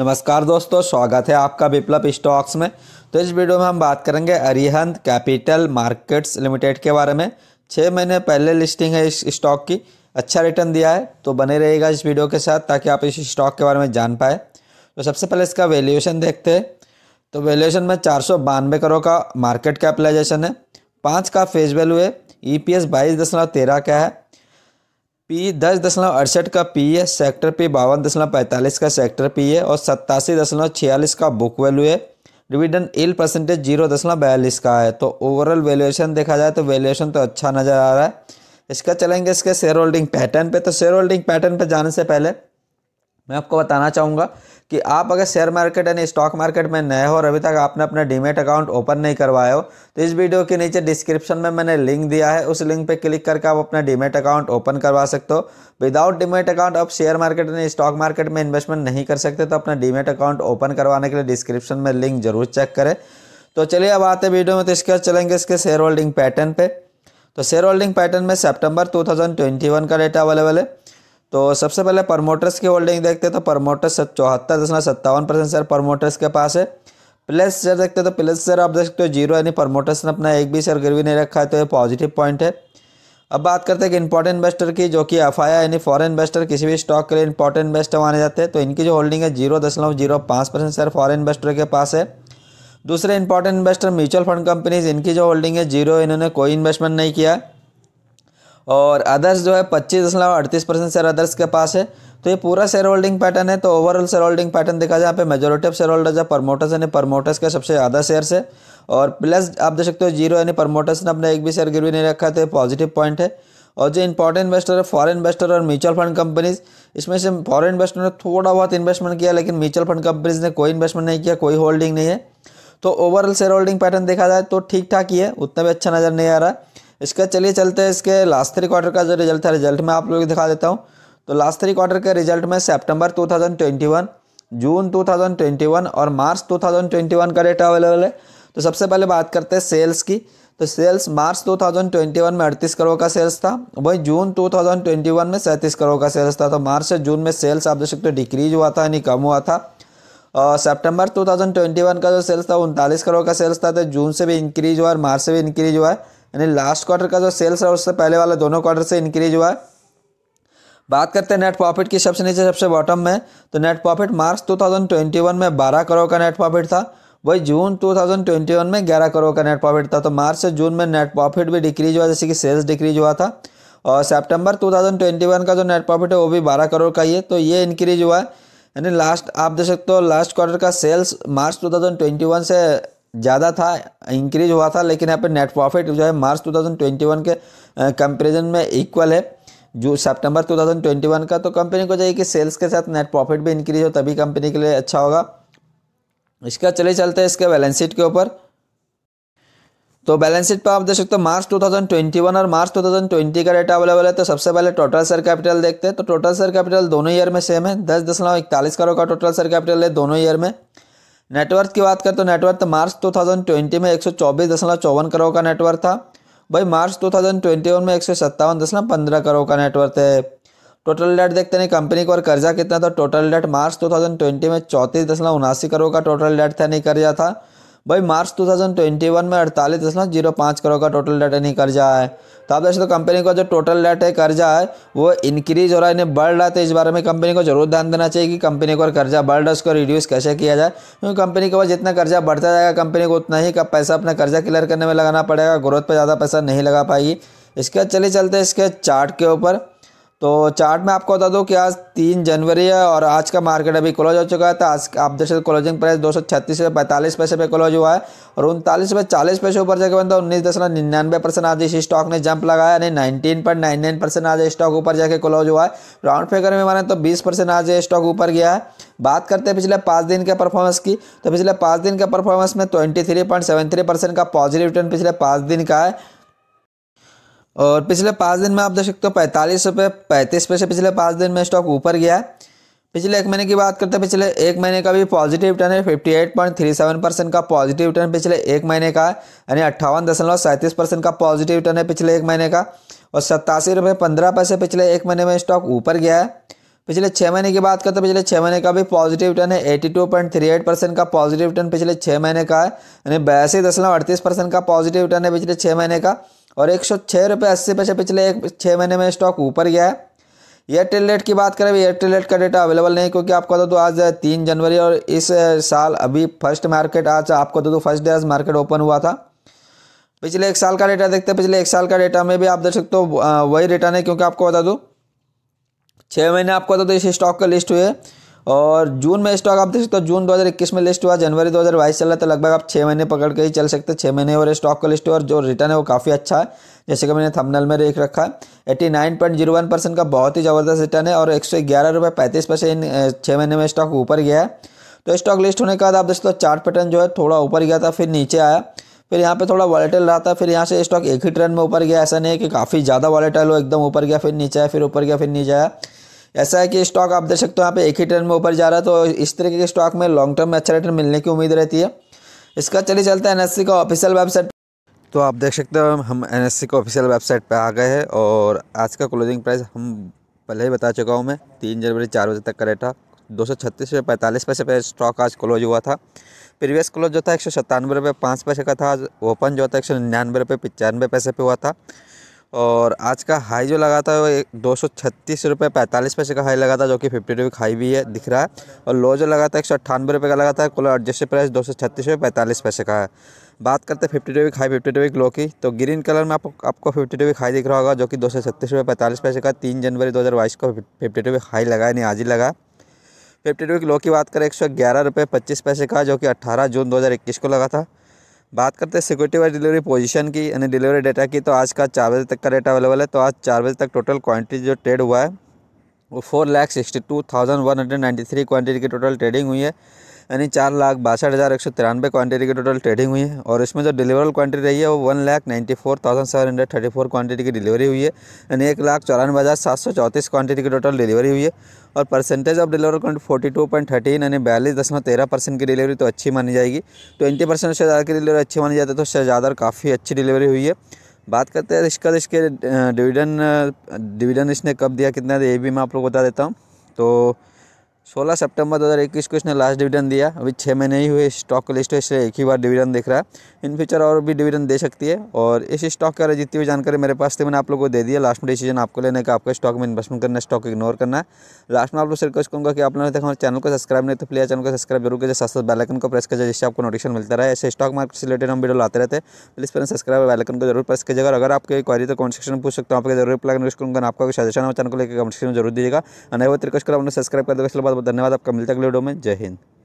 नमस्कार दोस्तों स्वागत है आपका विप्लब स्टॉक्स में तो इस वीडियो में हम बात करेंगे अरिहंत कैपिटल मार्केट्स लिमिटेड के बारे में छः महीने पहले लिस्टिंग है इस स्टॉक की अच्छा रिटर्न दिया है तो बने रहेगा इस वीडियो के साथ ताकि आप इस स्टॉक के बारे में जान पाए तो सबसे पहले इसका वैल्यूएशन देखते हैं तो वैल्यूएशन में चार सौ बानवे करोड़ का मार्केट कैपिटलाइजेशन है पाँच का फेस वैल्यू है ई पी एस बाईस दशमलव तेरह का है पी दस दशमलव अड़सठ का पी है सेक्टर पी बावन दशमलव पैंतालीस का सेक्टर पी है और सत्तासी दशमलव छियालीस का बुक वैल्यू है डिविडेंड एल परसेंटेज जीरो दशमलव बयालीस का है तो ओवरऑल वैल्यूएशन देखा जाए तो वैल्यूएशन तो अच्छा नज़र आ रहा है इसका चलेंगे इसके शेयर होल्डिंग पैटर्न पे तो शेयर होल्डिंग पैटर्न पे जाने से पहले मैं आपको बताना चाहूँगा कि आप अगर शेयर मार्केट यानी स्टॉक मार्केट में नए हो और अभी तक आपने अपना डीमेट अकाउंट ओपन नहीं करवाया हो तो इस वीडियो के नीचे डिस्क्रिप्शन में मैंने लिंक दिया है उस लिंक पे क्लिक करके आप अपना डीमेट अकाउंट ओपन करवा सकते हो विदाउट डीमेट अकाउंट आप शेयर मार्केट यानी स्टॉक मार्केट में इन्वेस्टमेंट नहीं कर सकते तो अपना डीमेट अकाउंट ओपन करवाने के लिए डिस्क्रिप्शन में लिंक जरूर चेक करें तो चलिए अब आते वीडियो में तो इसके बाद चलेंगे इसके शेयर होल्डिंग पैटर्न पर तो शेयर होल्डिंग पैटर्न में सेप्टेम्बर टू का डेटा अवेलेबल है तो सबसे पहले प्रमोटर्स की होल्डिंग देखते हैं तो प्रमोटर्स चौहत्तर दशमलव सत्तावन परसेंट शेयर प्रमोटर्स के पास है प्लस शेयर देखते हैं तो प्लस शेयर आप देख सकते हो जीरो यानी प्रमोटर्स ने अपना एक भी शेयर गिरवी नहीं रखा है तो ये पॉजिटिव पॉइंट है अब बात करते हैं कि इंपॉर्टेंट इन्वेस्टर की जो कि एफ यानी फॉरन इन्वेस्टर किसी भी स्टॉक के लिए इंपॉर्टेंट इन्वेस्टर माने जाते हैं तो इनकी जो होल्डिंग है जीरो दशमलव जीरो पाँच परसेंट शेयर फॉरन इन्वेस्टर के पास है दूसरे important investor mutual fund companies इनकी जो होल्डिंग है जीरो इन्होंने कोई इन्वेस्टमेंट नहीं किया है और अदर्स जो है पच्चीस दशमलव अड़तीस परसेंट शेयर अदर्स के पास है तो ये पूरा शेयर होल्डिंग पैटर्न है तो ओवरऑल शेयर होल्डिंग पैटर्न देखा जाए पे मेजोरिटी ऑफ शेयर होल्डर जो प्रमोटर्स यानी प्रमोटर्स के सबसे ज़्यादा शेयर है और प्लस आप देख सकते हो जीरो यानी प्रमोटर्स ने अपना एक भी शेयर गिरवी नहीं रखा तो पॉजिटिव पॉइंट है और जो इंपॉर्टेंट इन्वेस्टर है फॉरेन इन्वेस्टर और म्यूचुअल फंड कंपनीज इसमें से फॉरेन इन्वेस्टर ने थोड़ा बहुत इन्वेस्टमेंट किया लेकिन म्यूचुअल फंड कंपनीज ने कोई इन्वेस्टमेंट नहीं किया कोई होल्डिंग नहीं है तो ओवरऑल शेयर होल्डिंग पैटर्न देखा जाए तो ठीक ठाक ही है उतना भी अच्छा नज़र नहीं आ रहा इसका चलिए चलते हैं इसके लास्ट थ्री क्वार्टर का जो रिजल्ट था रिजल्ट मैं आप लोग दिखा देता हूँ तो लास्ट थ्री क्वार्टर के रिजल्ट में सेप्टेम्बर टू जून टू और मार्च टू का डेटा अवेलेबल है तो सबसे पहले बात करते हैं सेल्स की तो सेल्स मार्च 2021 में अड़तीस करोड़ का सेल्स था वही जून 2021 में सैंतीस करोड़ का सेल्स था तो मार्च से जून में सेल्स आप देख सकते हो डिक्रीज हुआ था यानी कम हुआ था और सितंबर 2021 का जो सेल्स था उनतालीस करोड़ का सेल्स था तो जून से भी इंक्रीज हुआ और मार्च से भी इंक्रीज हुआ है यानी लास्ट क्वार्टर का जो सेल्स है उससे पहले वाला दोनों क्वार्टर से इंक्रीज हुआ है बात करते हैं नेट प्रॉफिट की सबसे नीचे सबसे बॉटम में तो नेट प्रॉफिट मार्च 2021 में 12 करोड़ का नेट प्रॉफिट था वही जून 2021 में 11 करोड़ का नेट प्रॉफिट था तो मार्च से जून में नेट प्रॉफिट भी डिक्रीज हुआ जैसे कि सेल्स डिक्रीज हुआ था और सितंबर 2021 का जो नेट प्रॉफिट है वो भी 12 करोड़ का ही है तो ये इंक्रीज हुआ है यानी लास्ट आप देख सकते हो लास्ट क्वार्टर का सेल्स मार्च टू से ज़्यादा था इंक्रीज हुआ था लेकिन यहाँ पे नेट प्रॉफिट जो है मार्च 2021 के कंपेरिजन में इक्वल है जो सितंबर 2021 का तो कंपनी को चाहिए कि सेल्स के साथ नेट प्रॉफिट भी इंक्रीज हो तभी कंपनी के लिए अच्छा होगा इसका चले चलते हैं इसके बैलेंस शीट के ऊपर तो बैलेंस शीट पर आप देख सकते हो मार्च 2021 और मार्च 2020 का डेटा अवेलेबल है तो सबसे पहले टोटल सर कैपिटल देखते हैं तो टोटल सर कैपिटल दोनों ईयर में सेम है दस दशमलव इकतालीस करोड़ का टोटल सर कैपिटल है दोनों ईयर में नेटवर्थ की बात करें तो नेटवर्थ मार्च 2020 में एक करोड़ का नेटवर्थ था भाई मार्च 2021 में एक करोड़ का नेटवर्थ है टोटल डेट देखते हैं कंपनी को और कर्जा कितना था टोटल डेट मार्च 2020 में चौंतीस दशमलव उनासी करोड़ का टोटल डेट था नहीं कर्जा था भाई मार्च 2021 में अड़तालीस दशमलव जीरो पाँच करोड़ का टोटल डेट नहीं कर्जा है तो आप देख सकते हो कंपनी का जो टोटल डेट है कर्जा है वो इंक्रीज हो रहा है इन्हें बढ़ रहा है तो इस बारे में कंपनी को जरूर ध्यान देना चाहिए कि कंपनी को कर्जा बढ़ रहा है उसको रिड्यूस कैसे किया जाए क्योंकि कंपनी के पास जितना कर्जा बढ़ता जाएगा कंपनी को उतना ही कब पैसा अपना कर्जा क्लियर करने में लगाना पड़ेगा ग्रोथ पर ज़्यादा पैसा नहीं लगा पाएगी इसके चले चलते इसके चार्ट के ऊपर तो चार्ट में आपको बता दूँ कि आज तीन जनवरी है और आज का मार्केट अभी क्लोज हो चुका है तो आज आप देख सकते क्लोजिंग प्राइस दो सौ छत्तीस रुपये पैंतालीस पैसे पे क्लोज हुआ है और उनतालीस रुपये चालीस पैसे ऊपर जाकर बनता उन्नीस दशमलव निन्यानवे परसेंट आज इस स्टॉक ने जंप लगाया यानी nineteen point nine nine percent आज स्टॉक ऊपर जाके क्लोज हुआ है राउंड फिगर में माने तो बीस परसेंट आज स्टॉक ऊपर गया है बात करते हैं पिछले पाँच दिन के परफॉर्मेंस की तो पिछले पाँच दिन के परफॉर्मेंस में twenty three point seven three percent का पॉजिटिव रिटर्न पिछले पाँच दिन का है और पिछले पाँच दिन में आप देख सकते हो पैंतालीस रुपये पैंतीस पैसे पिछले पाँच दिन में स्टॉक ऊपर गया है पिछले एक महीने की बात करते हैं पिछले एक महीने का भी पॉजिटिव रिटर्न है fifty eight point three seven percent का पॉजिटिव रिटर्न पिछले एक महीने का है यानी अट्ठावन दशमलव सैंतीस परसेंट का पॉजिटिव रिटर्न है पिछले एक महीने का और सत्तासी रुपये पंद्रह पैसे पिछले एक महीने में स्टॉक ऊपर गया है पिछले छः महीने की बात करते हैं पिछले छः महीने का भी पॉजिटिव रिटर्न है eighty two point three eight percent का पॉजिटिव रिटर्न पिछले छः महीने का है यानी बयासी दशमलव अड़तीस परसेंट का पॉजिटिव रिटर्न है पिछले छः महीने का और एक सौ छः रुपये अस्सी पैसे पिछले एक छः महीने में स्टॉक ऊपर गया है एयरटेल रेट की बात करें एयरटेल रेट का डेटा अवेलेबल नहीं क्योंकि आपको दे दो आज तीन जनवरी और इस साल अभी फर्स्ट मार्केट आज आपको दे दो फर्स्ट डे आज मार्केट ओपन हुआ था पिछले एक साल का डेटा देखते हैं पिछले एक साल का डेटा में भी आप देख सकते हो वही डेटा है क्योंकि आपको बता दूँ छः महीने आपको बता दो इस स्टॉक का लिस्ट हुए और जून में स्टॉक आप देख सकते हो जून 2021 में लिस्ट हुआ जनवरी 2022 चला तो लगभग आप छः महीने पकड़ के ही चल सकते छः महीने और स्टॉक का लिस्ट हुआ और जो रिटर्न है वो काफ़ी अच्छा है जैसे कि मैंने थंबनेल में देख रखा है eighty nine point zero one percent का बहुत ही ज़बरदस्त रिटर्न है और एक सौ ग्यारह रुपये पैंतीस परसेंट इन छः महीने में स्टॉक ऊपर गया है तो स्टॉक लिस्ट होने के बाद आप देख सकते हो चार्ट पैटर्न जो है थोड़ा ऊपर गया था फिर नीचे आया फिर यहाँ पे थोड़ा वॉलेटाइल रहा था फिर यहाँ से स्टॉक एक ही ट्रेंड में ऊपर गया ऐसा नहीं है कि काफ़ी ज़्यादा वॉलेटाइल हो एकदम ऊपर गया फिर नीचे आया फिर ऊपर गया फिर नीचे आया ऐसा है कि स्टॉक आप देख सकते हो यहाँ पे एक ही टर्न में ऊपर जा रहा है तो इस तरीके के स्टॉक में लॉन्ग टर्म में अच्छा रिटर्न मिलने की उम्मीद रहती है इसका चले चलता है एन का ऑफिशियल वेबसाइट तो आप देख सकते हो हम एन एस का ऑफिशियल वेबसाइट पर आ गए हैं और आज का क्लोजिंग प्राइस हम पहले ही बता चुका हूँ मैं तीन जनवरी चार बजे तक का रेटा था दो सौ छत्तीस रुपये पैंतालीस पैसे पर स्टॉक आज क्लोज हुआ था प्रीवियस क्लोज जो था एक सौ सत्तानवे रुपये पाँच पैसे का था आज ओपन जो था एक सौ निन्यानवे रुपये पचानवे पैसे पे हुआ था और आज का हाई जो लगा था वो दो सौ छत्तीस रुपये पैंतालीस पैसे का हाई लगा था जो कि फिफ्टी रुपये हाई भी है दिख रहा है और लो जो लगा था एक सौ अट्ठानवे रुपये का लगा था कुल एडजस्टेड प्राइस दो सौ छत्तीस रुपये पैंतालीस पैसे का है बात करते हैं fifty two high fifty two low की तो ग्रीन कलर में आप, आपको फिफ्टी टू हाई दिख रहा होगा जो कि दो सौ छत्तीस रुपये पैंतालीस पैसे का तीन जनवरी दो हज़ार बाईस को फिफ्टी टू हाई लगा यानी आज ही लगा फिफ्टी टू लो की बात करें एक सौ ग्यारह रुपये पच्चीस पैसे का जो कि अट्ठारह जून दो हज़ार इक्कीस को लगा था बात करते हैं सिक्योरिटी वाइज डिलीवरी पोजीशन की यानी डिलीवरी डेटा की तो आज का चार बजे तक का डेटा अवेलेबल है तो आज चार बजे तक टोटल क्वांटिटी जो ट्रेड हुआ है वो four lakh sixty two thousand one hundred ninety three quantity की टोटल ट्रेडिंग हुई है यानी चार लाख बासठ हज़ार एक सौ तिरानवे क्वान्टिटी की टोटल ट्रेडिंग हुई है और इसमें जो डिलीवरल क्वान्टिटी रही है वो one lakh ninety four thousand seven hundred thirty four quantity की डिलीवरी हुई है यानी एक लाख चौरानवे हज़ार सात सौ चौंतीस क्वान्टिटी की टोटल डिलीवरी हुई है और percentage of delivery quantity forty two point thirteen यानी बयालीस दशमलव तेरह परसेंट की डिलीवरी तो अच्छी मानी जाएगी ट्वेंटी परसेंट से ज़्यादा की डिलीवरी अच्छी मानी जाती है तो उससे ज़्यादा काफ़ी अच्छी डिलीवरी हुई है बात करते हैं इसका इसके डिविडन डिविडन इसने कब दिया कितना दिया ये भी मैं आप लोग बता देता हूँ तो सोलह सितंबर 2021 को इसने लास्ट डिविडेंड दिया अभी छः महीने ही हुए स्टॉक को लिस्ट इसलिए एक ही बार डिविडेंड देख रहा है इन फ्यूचर और भी डिविडेंड दे सकती है और इस स्टॉक के बारे में जितनी भी जानकारी मेरे पास थी मैंने आप लोग को दे दिया लास्ट में डिसीजन आपको लेने का आपका स्टॉक में इन्वेस्टमेंट करना स्टॉक इग्नोर करना लास्ट में आप लोग से रिक्वेस्ट करूँगा कि आप लोगों ने देखा चैनल को सब्सक्राइब नहीं तो प्लीज चैनल को सब्सक्राइब जरूर कीजिए साथ साथ बैलकन को प्रेस कीजिए जिससे आपको नोटिफिकेशन मिलता रहा है ऐसे स्टॉक मार्केट से रिलेटेड हम वीडियो लाते रहते हैं प्लीज पर सब्सक्राइब बैलकन को जरूर प्रेस कीजिएगा अगर आपकी क्वारी तो कमेंट सेक्शन में पूछ सकते हो आपको जरूर रिप्लाई करूँगा आपका सजेशन चैनल को लेकर कमेंट सेक्शन में जरूर दीजिएगा वो रिक्वेस्ट कर सब्सक्राइब कर दो बाद बहुत धन्यवाद आपका मिलता है अगले वीडियो में जय हिंद